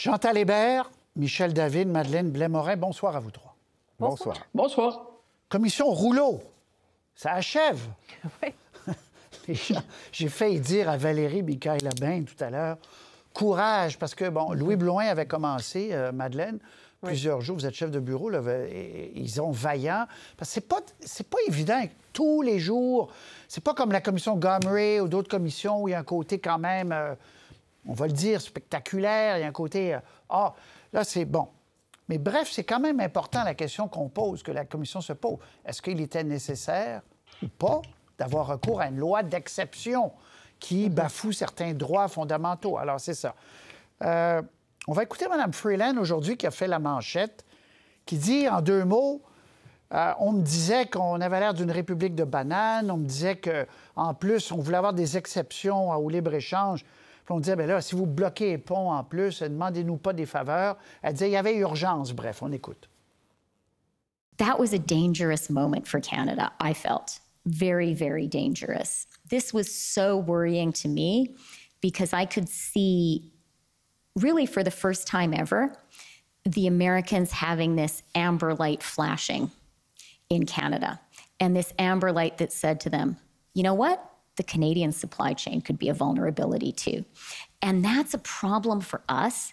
Chantal Hébert, Michel David, Madeleine blais bonsoir à vous trois. Bonsoir. Bonsoir. Commission Rouleau, ça achève. J'ai failli dire à Valérie Bicaille Bain tout à l'heure, courage, parce que, bon, Louis mhm. Bloin avait commencé, euh, Madeleine, plusieurs jours, vous êtes chef de bureau, ils ont vaillant. Parce que c'est pas, c'est pas évident tous les jours. C'est pas comme la commission Gomery ou d'autres commissions où il y a un côté quand même. Euh, on va le dire, spectaculaire. Il y a un côté, euh, ah, là, c'est bon. Mais bref, c'est quand même important la question qu'on pose, que la commission se pose. Est-ce qu'il était nécessaire ou pas d'avoir recours à une loi d'exception qui mhm. bafoue certains droits fondamentaux? Alors, c'est ça. Euh, on va écouter Mme Freeland aujourd'hui qui a fait la manchette, qui dit en deux mots, euh, on me disait qu'on avait l'air d'une république de bananes, on me disait qu'en plus, on voulait avoir des exceptions au libre-échange. Puis on disait, bien là, si vous bloquez les ponts en plus, demandez-nous pas des faveurs. Elle disait, il y avait urgence. Bref, on écoute. That was a dangerous moment for Canada, I felt. Very, very dangerous. This was so worrying to me because I could see, really for the first time ever, the Americans having this amber light flashing in Canada and this amber light that said to them, you know what? the supply could be a vulnerability too. And that's a problem for us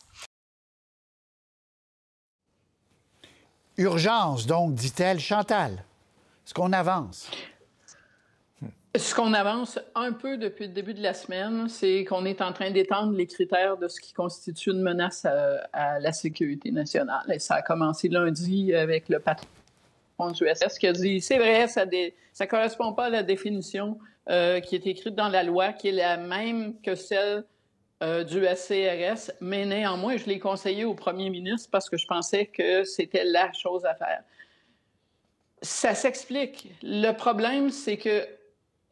Urgence, donc, dit-elle, Chantal. Est-ce qu'on avance? Ce qu'on avance un peu depuis le début de la semaine, c'est qu'on est en train d'étendre les critères de ce qui constitue une menace à, la sécurité nationale. Et ça a commencé lundi avec le patron du USS e qui a dit c'est vrai, ça ne correspond pas à la définition euh, qui est écrite dans la loi, qui est la même que celle euh, du SCRS, mais néanmoins, je l'ai conseillé au premier ministre parce que je pensais que c'était la chose à faire. Ça s'explique. Le problème, c'est que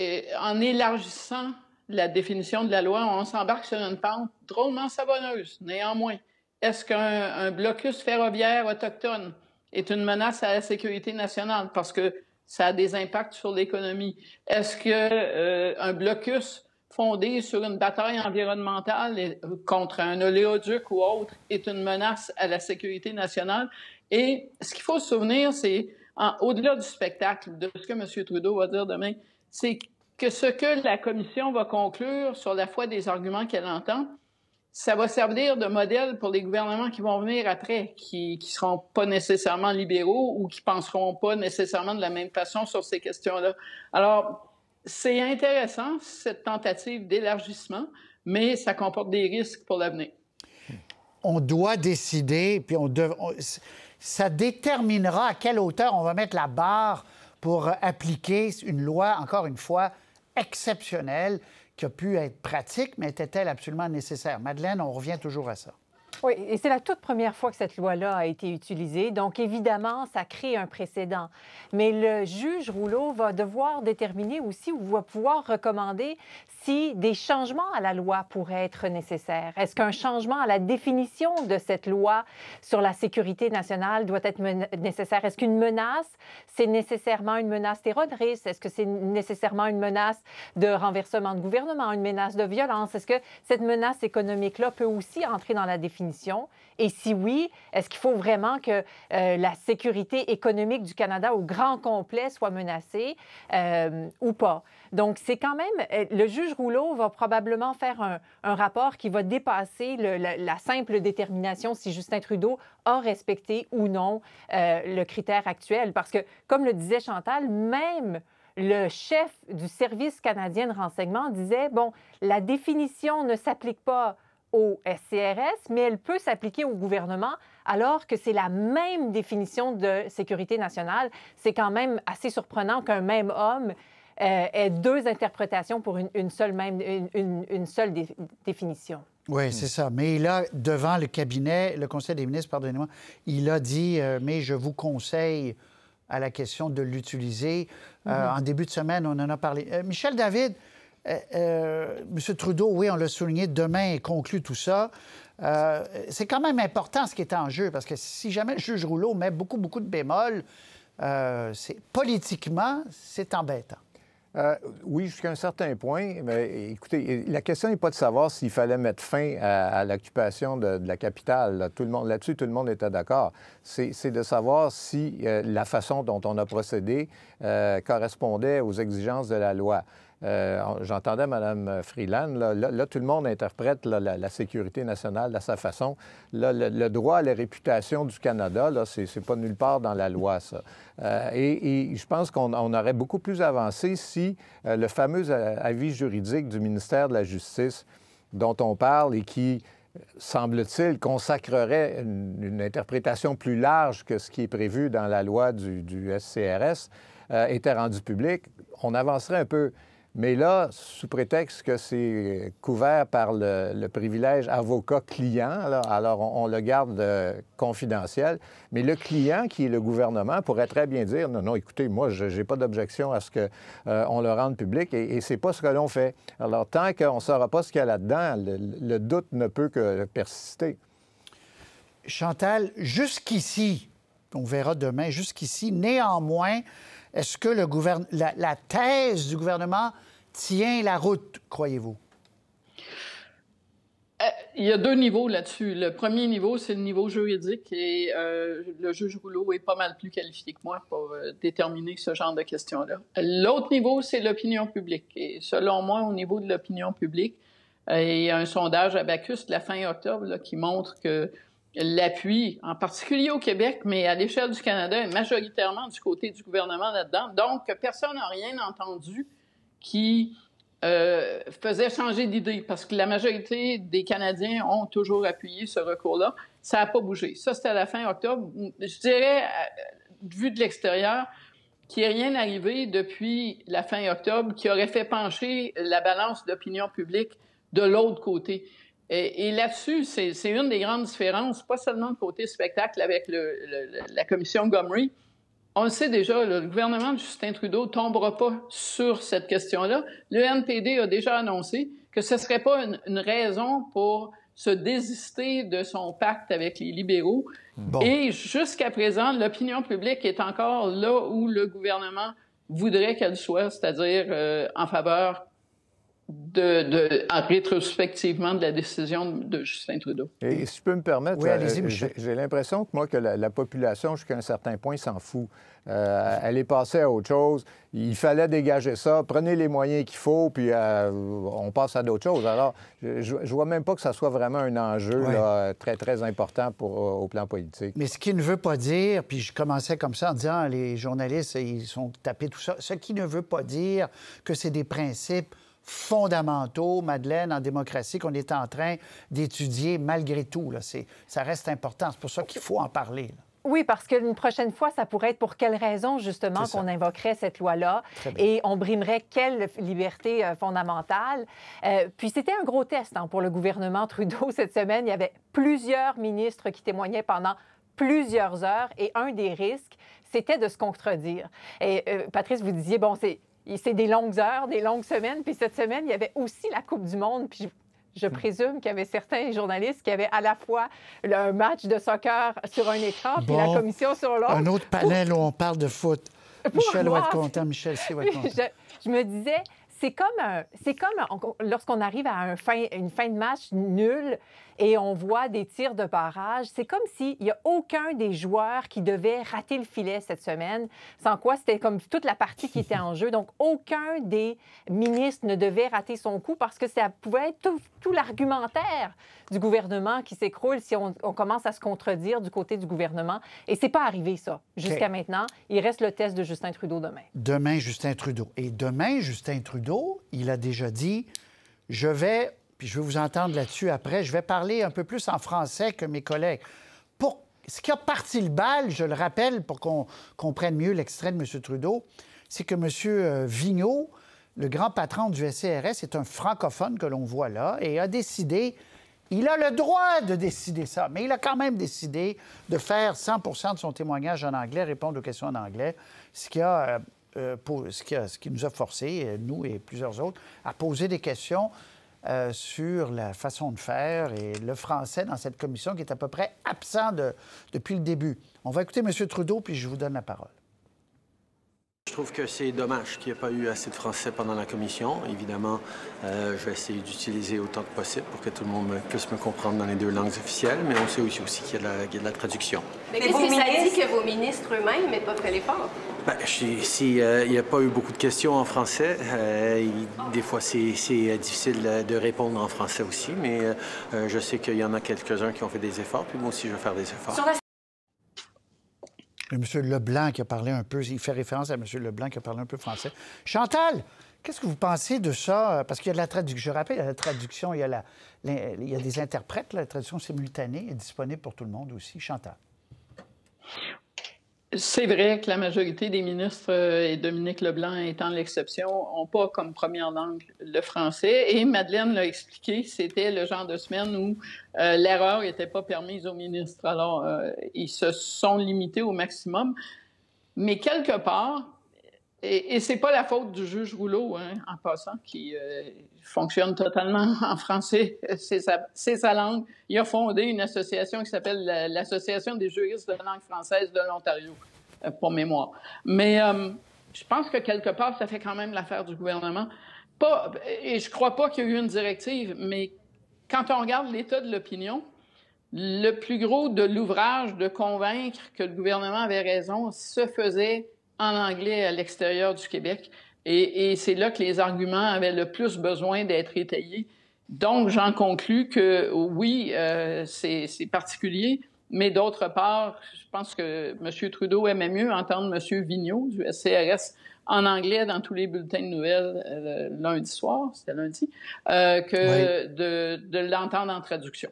euh, en élargissant la définition de la loi, on s'embarque sur une pente drôlement savonneuse, néanmoins. Est-ce qu'un blocus ferroviaire autochtone est une menace à la sécurité nationale? Parce que ça a des impacts sur l'économie. Est-ce que euh, un blocus fondé sur une bataille environnementale euh, contre un oléoduc ou autre est une menace à la sécurité nationale? Et ce qu'il faut se souvenir, c'est au-delà du spectacle, de ce que M. Trudeau va dire demain, c'est que ce que la Commission va conclure sur la foi des arguments qu'elle entend, ça va servir de modèle pour les gouvernements qui vont venir après, qui ne seront pas nécessairement libéraux ou qui penseront pas nécessairement de la même façon sur ces questions-là. Alors, c'est intéressant, cette tentative d'élargissement, mais ça comporte des risques pour l'avenir. On doit décider, puis on, ça déterminera à quelle hauteur on va mettre la barre pour appliquer une loi, encore une fois, exceptionnelle qui a pu être pratique, mais était-elle absolument nécessaire? Madeleine, on revient toujours à ça. Oui, et c'est la toute première fois que cette loi-là a été utilisée. Donc, évidemment, ça crée un précédent. Mais le juge Rouleau va devoir déterminer aussi ou va pouvoir recommander si des changements à la loi pourraient être nécessaires. Est-ce qu'un changement à la définition de cette loi sur la sécurité nationale doit être nécessaire? Est-ce qu'une menace, c'est nécessairement une menace terroriste? Est-ce que c'est nécessairement une menace de renversement de gouvernement, une menace de violence? Est-ce que cette menace économique-là peut aussi entrer dans la définition? Et si oui, est-ce qu'il faut vraiment que euh, la sécurité économique du Canada au grand complet soit menacée euh, ou pas? Donc, c'est quand même, euh, le juge Rouleau va probablement faire un, rapport qui va dépasser la, simple détermination si Justin Trudeau a respecté ou non le critère actuel. Parce que, comme le disait Chantal, même le chef du service canadien de renseignement disait, bon, la définition ne s'applique pas au SCRS, mais elle peut s'appliquer au gouvernement alors que c'est la même définition de sécurité nationale. C'est quand même assez surprenant qu'un même homme euh, ait deux interprétations pour une, seule, même, une, seule définition. Oui, c'est ça. Mais il a, devant le cabinet, le Conseil des ministres, pardonnez-moi, il a dit, euh, mais je vous conseille à la question de l'utiliser. Euh, mm-hmm. En début de semaine, on en a parlé. Michel David, euh, euh, M. Trudeau, oui, on l'a souligné, demain conclut tout ça. Euh, c'est quand même important ce qui est en jeu, parce que si jamais le juge Rouleau met beaucoup, beaucoup de bémols, politiquement, c'est embêtant. oui, jusqu'à un certain point. Mais écoutez, la question n'est pas de savoir s'il fallait mettre fin à, l'occupation de, la capitale. tout le monde, là-dessus, tout le monde était d'accord. C'est, de savoir si la façon dont on a procédé correspondait aux exigences de la loi. Euh, j'entendais Mme Freeland, là, tout le monde interprète la, sécurité nationale à sa façon. le, droit à la réputation du Canada, là, c'est pas nulle part dans la loi, ça. Euh, et, je pense qu'on aurait beaucoup plus avancé si euh, le fameux avis juridique du ministère de la Justice dont on parle et qui semble-t-il, consacrerait une, interprétation plus large que ce qui est prévu dans la loi du, du SCRS, était rendu public, on avancerait un peu. Mais là, sous prétexte que c'est couvert par le, privilège avocat-client, alors on, le garde euh, confidentiel, mais le client, qui est le gouvernement, pourrait très bien dire, non, non, écoutez, moi, je n'ai pas d'objection à ce qu'on euh, le rende public, et, et c'est pas ce que l'on fait. Alors, tant qu'on ne saura pas ce qu'il y a là-dedans, le doute ne peut que persister. Chantal, jusqu'ici, on verra demain, jusqu'ici, néanmoins, est-ce que le la, thèse du gouvernement tient la route, croyez-vous? Euh, il y a deux niveaux là-dessus. Le premier niveau, c'est le niveau juridique et euh, le juge Rouleau est pas mal plus qualifié que moi pour euh, déterminer ce genre de questions-là. L'autre niveau, c'est l'opinion publique. Et selon moi, au niveau de l'opinion publique, il y a un sondage à Bacchus de la fin octobre qui montre que l'appui, en particulier au Québec, mais à l'échelle du Canada, est majoritairement du côté du gouvernement là-dedans. Donc, personne n'a rien entendu qui euh, faisait changer d'idée, parce que la majorité des Canadiens ont toujours appuyé ce recours-là. Ça n'a pas bougé. Ça, c'était à la fin octobre. Je dirais, euh, vu de l'extérieur, qu'il n'y a rien arrivé depuis la fin octobre qui aurait fait pencher la balance d'opinion publique de l'autre côté. Et, là-dessus, c'est une des grandes différences, pas seulement de côté spectacle avec la commission Gomery. On le sait déjà, le gouvernement de Justin Trudeau tombera pas sur cette question-là. Le NPD a déjà annoncé que ce ne serait pas une, raison pour se désister de son pacte avec les libéraux. Et jusqu'à présent, l'opinion publique est encore là où le gouvernement voudrait qu'elle soit, c'est-à-dire euh, en faveur de, rétrospectivement de la décision de Justin Trudeau. Et si tu peux me permettre, euh, j'ai l'impression que moi, que la, population, jusqu'à un certain point, s'en fout. Euh, elle est passée à autre chose. Il fallait dégager ça. Prenez les moyens qu'il faut, puis euh, on passe à d'autres choses. Alors, je, ne vois même pas que ça soit vraiment un enjeu très, très important au plan politique. Mais ce qui ne veut pas dire, puis je commençais comme ça en disant, les journalistes, ils sont tapés tout ça, ce qui ne veut pas dire que c'est des principes fondamentaux, Madeleine, en démocratie, qu'on est en train d'étudier malgré tout. Là. Ça reste important. C'est pour ça qu'il faut en parler. Oui, parce qu'une prochaine fois, ça pourrait être pour quelle raison justement, qu'on invoquerait cette loi-là et on brimerait quelle liberté euh, fondamentale. Euh, puis c'était un gros test hein, pour le gouvernement Trudeau cette semaine. Il y avait plusieurs ministres qui témoignaient pendant plusieurs heures et un des risques, c'était de se contredire. Et euh, Patrice, vous disiez, bon, c'est c'est des longues heures, des longues semaines. Puis cette semaine, il y avait aussi la Coupe du Monde. Puis je hmm. présume qu'il y avait certains journalistes qui avaient à la fois un match de soccer sur un écran puis la commission sur l'autre. Un autre panel où on parle de foot. Michel va content, Michel content. Je, me disais, c'est comme, c'est comme lorsqu'on arrive à un fin, une fin de match nulle, et on voit des tirs de barrage. C'est comme s'il n'y a aucun des joueurs qui devait rater le filet cette semaine, sans quoi c'était comme toute la partie qui était en jeu. Donc, aucun des ministres ne devait rater son coup parce que ça pouvait être tout, l'argumentaire du gouvernement qui s'écroule si on, commence à se contredire du côté du gouvernement. Et c'est pas arrivé, ça, jusqu'à maintenant. Il reste le test de Justin Trudeau demain. Demain, Justin Trudeau. Et demain, Justin Trudeau, il a déjà dit, je vais puis je vais vous entendre là-dessus après, je vais parler un peu plus en français que mes collègues. Pour ce qui a parti le bal, je le rappelle pour qu'on comprenne mieux l'extrait de M. Trudeau, c'est que M. Vigneault, le grand patron du SCRS, est un francophone que l'on voit là et a décidé, il a le droit de décider ça, mais il a quand même décidé de faire 100 de son témoignage en anglais, répondre aux questions en anglais, ce qui a, euh, euh, ce qui, ce qui nous a forcé, euh, nous et plusieurs autres, à poser des questions euh, sur la façon de faire et le français dans cette commission qui est à peu près absent depuis le début. On va écouter M. Trudeau, puis je vous donne la parole. Je trouve que c'est dommage qu'il n'y ait pas eu assez de Français pendant la commission. Évidemment, euh, je vais essayer d'utiliser autant que possible pour que tout le monde puisse me comprendre dans les deux langues officielles, mais on sait aussi, qu'il y, a de la traduction. Mais qu'est-ce que ça dit que vos ministres eux-mêmes n'aient pas fait l'effort? Ben, s'il si, n'y euh, a pas eu beaucoup de questions en français, euh, des fois c'est difficile de répondre en français aussi, mais je sais qu'il y en a quelques-uns qui ont fait des efforts, puis moi aussi je vais faire des efforts. M. Leblanc qui a parlé un peu, il fait référence à M. Leblanc qui a parlé un peu français. Chantal, qu'est-ce que vous pensez de ça? Parce qu'il y a de la traduction, je rappelle, il y a la traduction, il y a, il y a des interprètes, la traduction simultanée est disponible pour tout le monde aussi. Chantal. C'est vrai que la majorité des ministres, euh, et Dominique Leblanc étant l'exception, n'ont pas comme première langue le français. Et Madeleine l'a expliqué, c'était le genre de semaine où euh, l'erreur n'était pas permise aux ministres. Alors, euh, ils se sont limités au maximum. Mais quelque part, et, et c'est pas la faute du juge Rouleau, hein, en passant, qui euh, fonctionne totalement en français. C'est sa, langue. Il a fondé une association qui s'appelle l'Association des juristes de langue française de l'Ontario, euh, pour mémoire. Mais euh, je pense que quelque part, ça fait quand même l'affaire du gouvernement. Pas, et je crois pas qu'il y ait eu une directive, mais quand on regarde l'état de l'opinion, le plus gros de l'ouvrage de convaincre que le gouvernement avait raison se faisait en anglais à l'extérieur du Québec. Et, c'est là que les arguments avaient le plus besoin d'être étayés. Donc, j'en conclus que oui, euh, c'est particulier, mais d'autre part, je pense que M. Trudeau aimait mieux entendre M. Vigneault du SCRS en anglais dans tous les bulletins de nouvelles euh, lundi soir, c'était lundi, euh, que de, de l'entendre en traduction.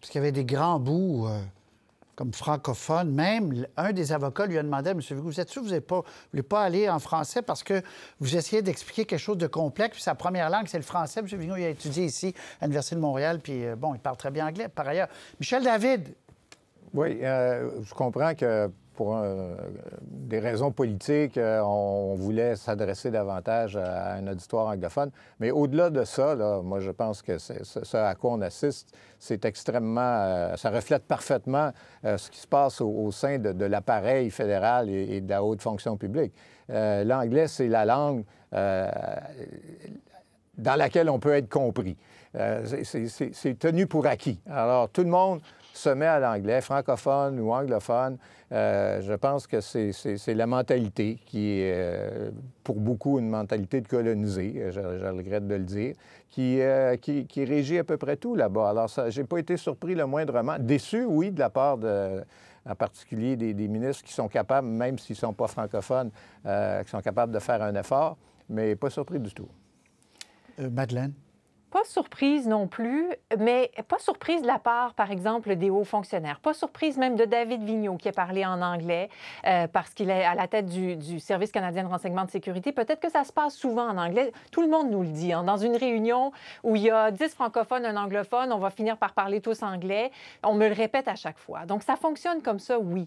Parce qu'il y avait des grands bouts comme francophone même, un des avocats lui a demandé, M. vous êtes sûr que vous ne pas aller en français parce que vous essayez d'expliquer quelque chose de complexe, puis sa première langue, c'est le français. M. il a étudié ici à l'Université de Montréal, puis euh, bon, il parle très bien anglais par ailleurs. Michel David. Oui, euh, je comprends que pour euh, des raisons politiques, euh, on, voulait s'adresser davantage à, un auditoire anglophone. Mais au-delà de ça, moi, je pense que ce à quoi on assiste, c'est extrêmement... Euh, ça reflète parfaitement ce qui se passe au, sein de, l'appareil fédéral et, et, de la haute fonction publique. L'anglais, c'est la langue dans laquelle on peut être compris. c'est tenu pour acquis. Alors, tout le monde se met à l'anglais, francophone ou anglophone, euh, je pense que c'est la mentalité qui est euh, pour beaucoup une mentalité de colonisé, je, le regrette de le dire, euh, qui, qui, régit à peu près tout là-bas. Alors, je n'ai pas été surpris le moindrement. Déçu, oui, de la part de en particulier des, des ministres qui sont capables, même s'ils ne sont pas francophones, qui sont capables de faire un effort, mais pas surpris du tout. Madeleine? pas surprise non plus, mais pas surprise de la part, par exemple, des hauts fonctionnaires. Pas surprise même de David Vigneault qui a parlé en anglais euh, parce qu'il est à la tête du, Service canadien de renseignement de sécurité. Peut-être que ça se passe souvent en anglais. Tout le monde nous le dit. Hein. Dans une réunion où il y a 10 francophones, un anglophone, on va finir par parler tous anglais. On me le répète à chaque fois. Donc ça fonctionne comme ça, oui.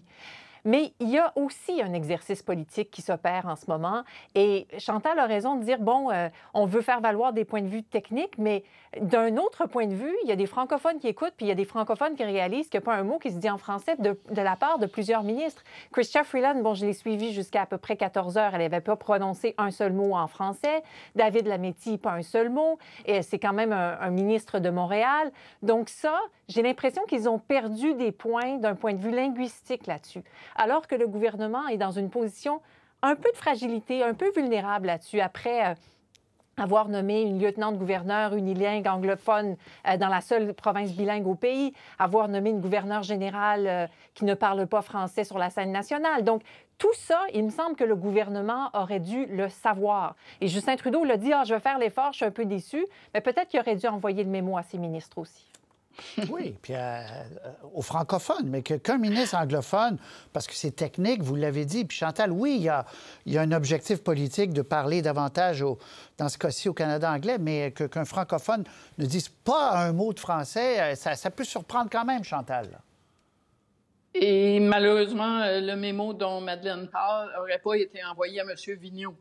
Mais il y a aussi un exercice politique qui s'opère en ce moment. Et Chantal a raison de dire, bon, euh, on veut faire valoir des points de vue techniques, mais d'un autre point de vue, il y a des francophones qui écoutent, puis il y a des francophones qui réalisent qu'il n'y a pas un mot qui se dit en français de, la part de plusieurs ministres. Christian Freeland, bon, je l'ai suivi jusqu'à à peu près 14 heures, elle n'avait pas prononcé un seul mot en français. David Lametti, pas un seul mot. Et c'est quand même un ministre de Montréal. Donc ça, j'ai l'impression qu'ils ont perdu des points d'un point de vue linguistique là-dessus alors que le gouvernement est dans une position un peu de fragilité, un peu vulnérable là-dessus après euh, avoir nommé une lieutenant-gouverneur unilingue anglophone euh, dans la seule province bilingue au pays, avoir nommé une gouverneure générale euh, qui ne parle pas français sur la scène nationale. Donc, tout ça, il me semble que le gouvernement aurait dû le savoir. Et Justin Trudeau l'a dit, ah, je vais faire l'effort, je suis un peu déçu, mais peut-être qu'il aurait dû envoyer le mémo à ses ministres aussi. oui, puis euh, euh, aux francophones, mais qu'un ministre anglophone, parce que c'est technique, vous l'avez dit, puis Chantal, oui, il y, a, y a, un objectif politique de parler davantage, au, dans ce cas-ci, au Canada anglais, mais qu'un francophone ne dise pas un mot de français, euh, ça, peut surprendre quand même, Chantal. Et malheureusement, le mémo dont Madeleine parle n'aurait pas été envoyé à M. Vigneault.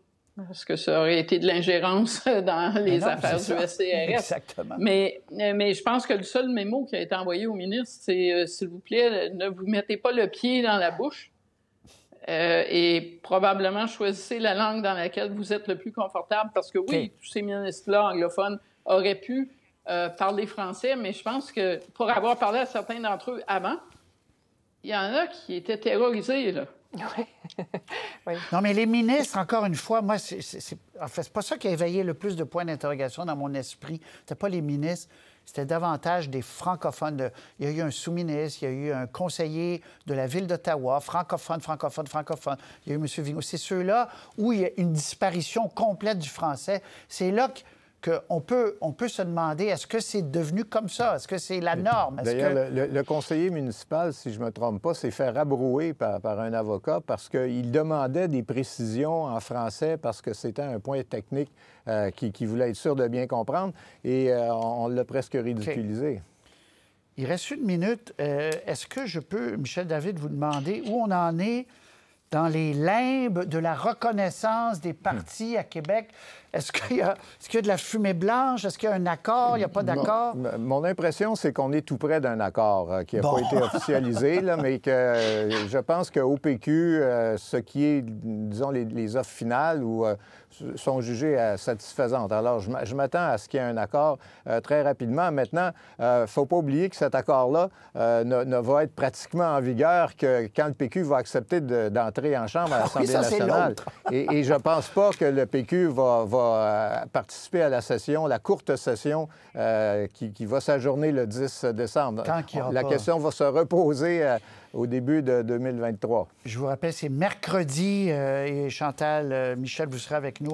Est-ce que ça aurait été de l'ingérence dans les affaires du SCRS? Exactement. Mais, euh, mais je pense que le seul mémo qui a été envoyé au ministre, c'est euh, s'il vous plaît, ne vous mettez pas le pied dans la bouche. Euh, et probablement choisissez la langue dans laquelle vous êtes le plus confortable, parce que oui, tous ces ministres-là anglophones auraient pu parler français, mais je pense que pour avoir parlé à certains d'entre eux avant, il y en a qui étaient terrorisés, là. Oui. Non, mais les ministres, encore une fois, moi, c'est pas ça qui a éveillé le plus de points d'interrogation dans mon esprit. C'était pas les ministres, c'était davantage des francophones. Il y a eu un sous-ministre, il y a eu un conseiller de la ville d'Ottawa, francophone, francophone, francophone. Il y a eu M. Vigneault. C'est ceux-là où il y a une disparition complète du français. C'est là que qu'on peut, on peut se demander est-ce que c'est devenu comme ça? Est-ce que c'est la norme? D'ailleurs, le, conseiller municipal, si je ne me trompe pas, s'est fait rabrouer par, un avocat parce qu'il demandait des précisions en français parce que c'était un point technique euh, qu'il qui, voulait être sûr de bien comprendre et euh, on, l'a presque ridiculisé. Il reste une minute. Euh, est-ce que je peux, Michel David, vous demander où on en est dans les limbes de la reconnaissance des partis à Québec. Est-ce qu'il y, est a de la fumée blanche? Est-ce qu'il y a un accord? Il n'y a pas d'accord? Mon, impression, c'est qu'on est tout près d'un accord euh, qui n'a pas été officialisé, là, mais que je pense qu'au PQ, euh, ce qui est, disons, les, les offres finales ou euh, sont jugées euh, satisfaisantes. Alors, je m'attends à ce qu'il y ait un accord euh, très rapidement. Maintenant, il euh, ne faut pas oublier que cet accord-là ne, va être pratiquement en vigueur que quand le PQ va accepter d'entrer en Chambre à ah l'Assemblée nationale. et, je ne pense pas que le PQ va, participer à la session, la courte session qui, va s'ajourner le 10 décembre. la question va se reposer au début de 2023. Je vous rappelle, c'est mercredi euh, et Chantal euh, Michel, vous serez avec nous,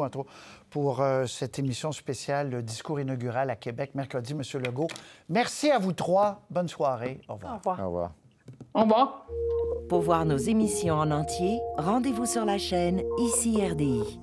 pour euh, cette émission spéciale, le discours inaugural à Québec, mercredi, M. Legault. Merci à vous trois. Bonne soirée. Au revoir. Au revoir. Au revoir. Au revoir. Pour voir nos émissions en entier, rendez-vous sur la chaîne ICI RDI.